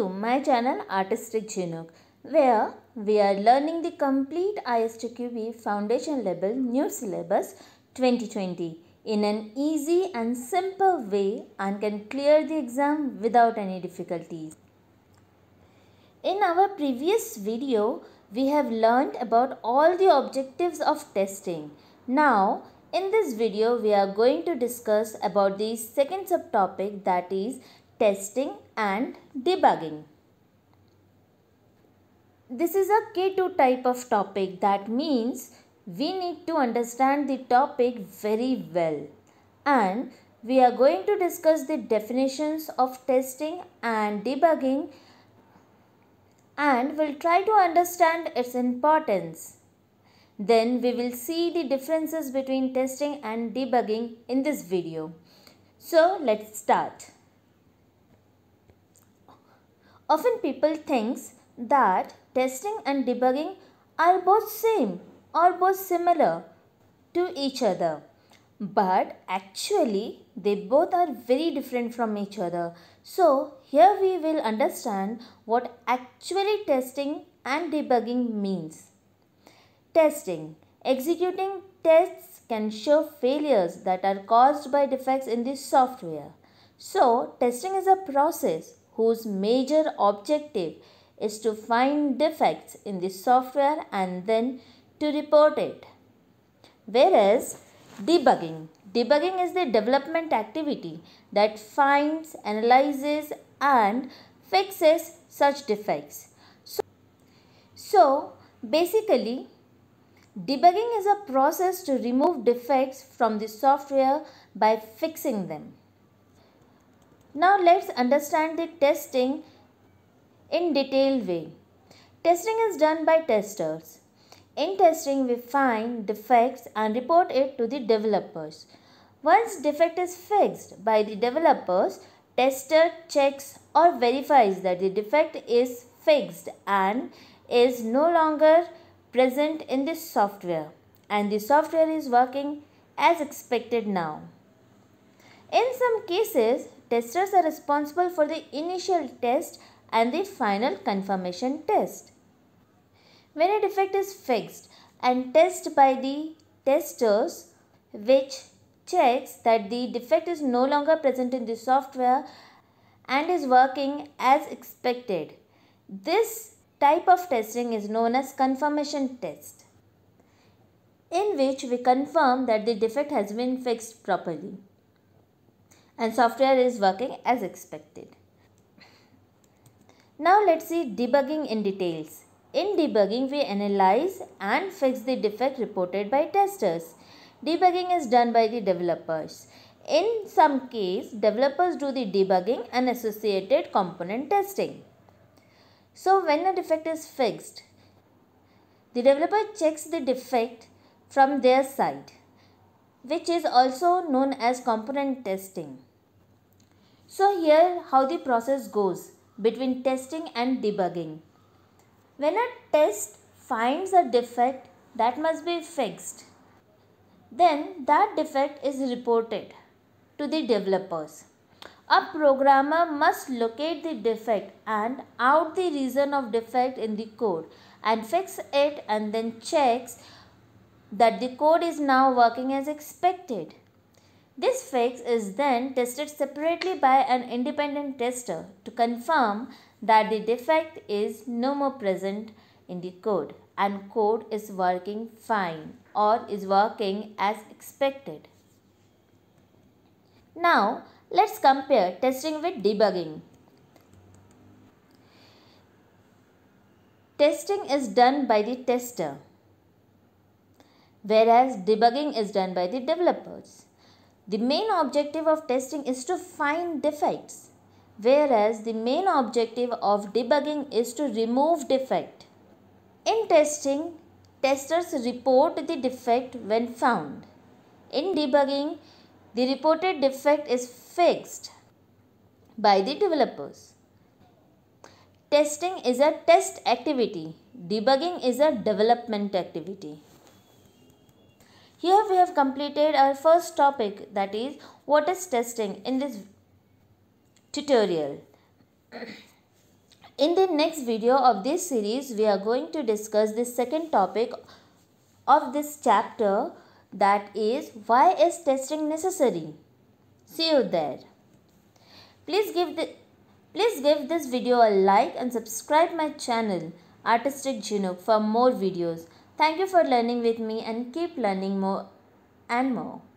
to my channel Artistic Chinook where we are learning the complete ISTQB foundation level new syllabus 2020 in an easy and simple way and can clear the exam without any difficulties. In our previous video, we have learned about all the objectives of testing. Now, in this video, we are going to discuss about the second subtopic that is testing and debugging. This is a K2 type of topic that means we need to understand the topic very well and we are going to discuss the definitions of testing and debugging and we'll try to understand its importance. Then we will see the differences between testing and debugging in this video. So let's start. Often people thinks that testing and debugging are both same or both similar to each other. But actually they both are very different from each other. So here we will understand what actually testing and debugging means. Testing. Executing tests can show failures that are caused by defects in the software. So testing is a process whose major objective is to find defects in the software and then to report it. Whereas debugging. Debugging is the development activity that finds, analyzes and fixes such defects. So, so basically debugging is a process to remove defects from the software by fixing them. Now let's understand the testing in detailed way. Testing is done by testers. In testing, we find defects and report it to the developers. Once defect is fixed by the developers, tester checks or verifies that the defect is fixed and is no longer present in the software and the software is working as expected now. In some cases, testers are responsible for the initial test and the final confirmation test. When a defect is fixed and tested by the testers which checks that the defect is no longer present in the software and is working as expected. This type of testing is known as confirmation test in which we confirm that the defect has been fixed properly and software is working as expected. Now let's see debugging in details. In debugging, we analyze and fix the defect reported by testers. Debugging is done by the developers. In some case, developers do the debugging and associated component testing. So when a defect is fixed, the developer checks the defect from their side, which is also known as component testing. So here how the process goes between testing and debugging. When a test finds a defect that must be fixed, then that defect is reported to the developers. A programmer must locate the defect and out the reason of defect in the code and fix it and then checks that the code is now working as expected. This fix is then tested separately by an independent tester to confirm that the defect is no more present in the code and code is working fine or is working as expected. Now let's compare testing with debugging. Testing is done by the tester whereas debugging is done by the developers. The main objective of testing is to find defects, whereas the main objective of debugging is to remove defect. In testing, testers report the defect when found. In debugging, the reported defect is fixed by the developers. Testing is a test activity. Debugging is a development activity. Here we have completed our first topic that is what is testing in this tutorial. in the next video of this series we are going to discuss the second topic of this chapter that is why is testing necessary. See you there. Please give the Please give this video a like and subscribe my channel Artistic Chinook for more videos. Thank you for learning with me and keep learning more and more.